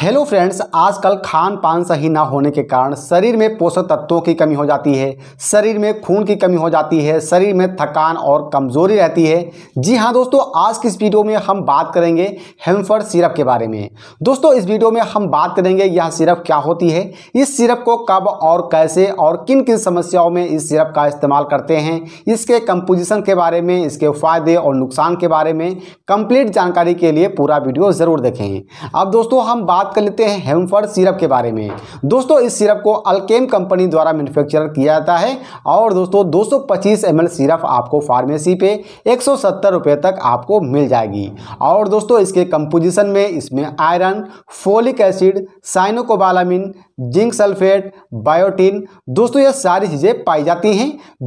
hello friends आजकल खान पान सही ना होने के कारण शरीर में पोषक तत्वों की कमी हो जाती है शरीर में खून की कमी हो जाती है शरीर में थकान और कमज़ोरी रहती है जी हाँ दोस्तों आज की इस वीडियो में हम बात करेंगे हेम्फर सिरप के बारे में दोस्तों इस वीडियो में हम बात करेंगे यह सिरप क्या होती है इस सिरप को कब और कैसे और किन किन समस्याओं में इस सिरप का इस्तेमाल करते हैं इसके कंपोजिशन के बारे में इसके फ़ायदे और नुकसान के बारे में कंप्लीट जानकारी के लिए पूरा वीडियो ज़रूर देखें अब दोस्तों हम बात बात कर लेते हैं हेम्फर सिरप के बारे में दोस्तों इस सिरप को अल्केम कंपनी द्वारा मैन्युफैक्चर किया जाता है और दोस्तों 225 सौ ml सिरप आपको फार्मेसी पे एक सौ तक आपको मिल जाएगी और दोस्तों इसके कंपोजिशन में इसमें iron folic acid cyanocobalamin zinc sulphate biotin दोस्तों ये सारी चीज़ें पाई जाती हैं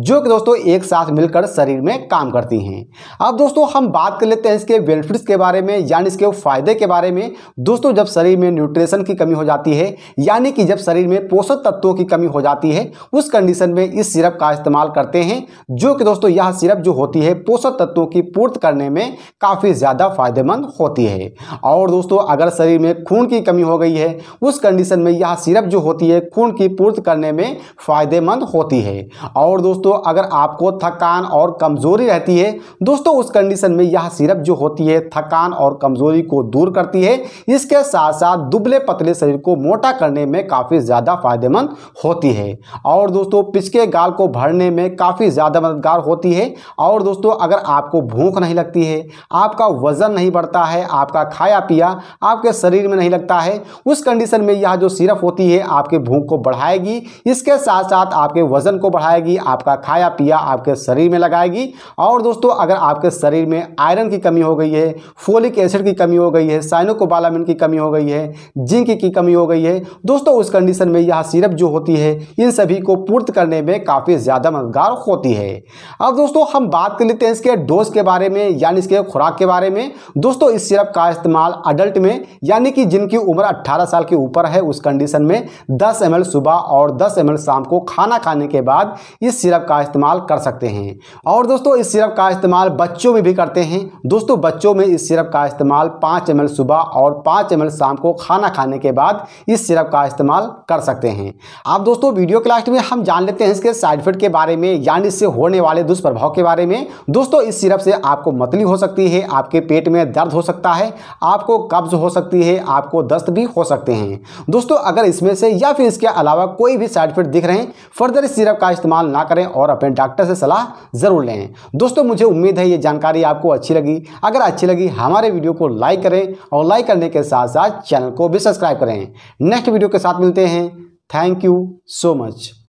जो कि दोस्तों एक साथ मिलकर शरीर में काम करती हैं अब दोस्तों हम बात कर लेते हैं इसके बेनिफिट्स के बारे में यानी इसके फ़ायदे के बारे में दोस्तों जब शरीर में में न्यूट्रिशन की कमी हो जाती है यानी कि जब शरीर में पोषक तत्वों की कमी हो जाती है उस कंडीशन में इस सिरप का इस्तेमाल करते हैं जो कि दोस्तों यह सिरप जो होती है पोषक तत्वों की पूर्ति करने में काफ़ी ज़्यादा फायदेमंद होती है और दोस्तों अगर शरीर में खून की कमी हो गई है उस कंडीशन में यह सिरप जो होती है खून की पूर्ति करने में फायदेमंद होती है और दोस्तों अगर आपको थकान और कमज़ोरी रहती है दोस्तों उस कंडीशन में यह सिरप जो होती है थकान और कमज़ोरी को दूर करती है इसके साथ साथ दुबले पतले शरीर को मोटा करने में काफ़ी ज़्यादा फायदेमंद होती है और दोस्तों पिचके गाल को भरने में काफ़ी ज़्यादा मददगार होती है और दोस्तों अगर आपको भूख नहीं लगती है आपका वज़न नहीं बढ़ता है आपका खाया पिया आपके शरीर में नहीं लगता है उस कंडीशन में यह जो सिरप होती है आपकी भूख को बढ़ाएगी इसके साथ साथ आपके वज़न को बढ़ाएगी आपका खाया पिया आपके शरीर में लगाएगी और दोस्तों अगर आपके शरीर में आयरन की कमी हो गई है फोलिक एसिड की कमी हो गई है साइनोकोबालामिन की कमी हो गई है जिंक की कमी हो गई है दोस्तों उस कंडीशन में यह सिरप जो होती है इन सभी को पूर्त करने में काफ़ी ज़्यादा मददगार होती है अब दोस्तों हम बात कर लेते हैं इसके डोज के बारे में यानी इसके खुराक के बारे में दोस्तों इस सिरप का इस्तेमाल अडल्ट में यानी कि जिनकी उम्र अट्ठारह साल के ऊपर है उस कंडीशन में दस एम सुबह और दस एम शाम को खाना खाने के बाद इस सिरप का इस्तेमाल कर सकते हैं और दोस्तों इस सिरप का इस्तेमाल बच्चों में भी करते हैं दोस्तों बच्चों में इस सिरप का इस्तेमाल पाँच एम सुबह और पाँच एम शाम को खाना खाने के बाद इस सिरप का इस्तेमाल कर सकते हैं आप दोस्तों वीडियो क्लास में हम जान लेते हैं इसके साइड इफेक्ट के बारे में यानी इससे होने वाले दुष्प्रभाव के बारे में दोस्तों इस सिरप से आपको मतली हो सकती है आपके पेट में दर्द हो सकता है आपको कब्ज हो सकती है आपको दस्त भी हो सकते हैं दोस्तों अगर इसमें से या फिर इसके अलावा कोई भी साइड इफेक्ट दिख रहे हैं फर्दर इस सिरप का इस्तेमाल ना करें और अपने डॉक्टर से सलाह ज़रूर लें दोस्तों मुझे उम्मीद है ये जानकारी आपको अच्छी लगी अगर अच्छी लगी हमारे वीडियो को लाइक करें और लाइक करने के साथ साथ चैनल चैनल को भी सब्सक्राइब करें नेक्स्ट वीडियो के साथ मिलते हैं थैंक यू सो मच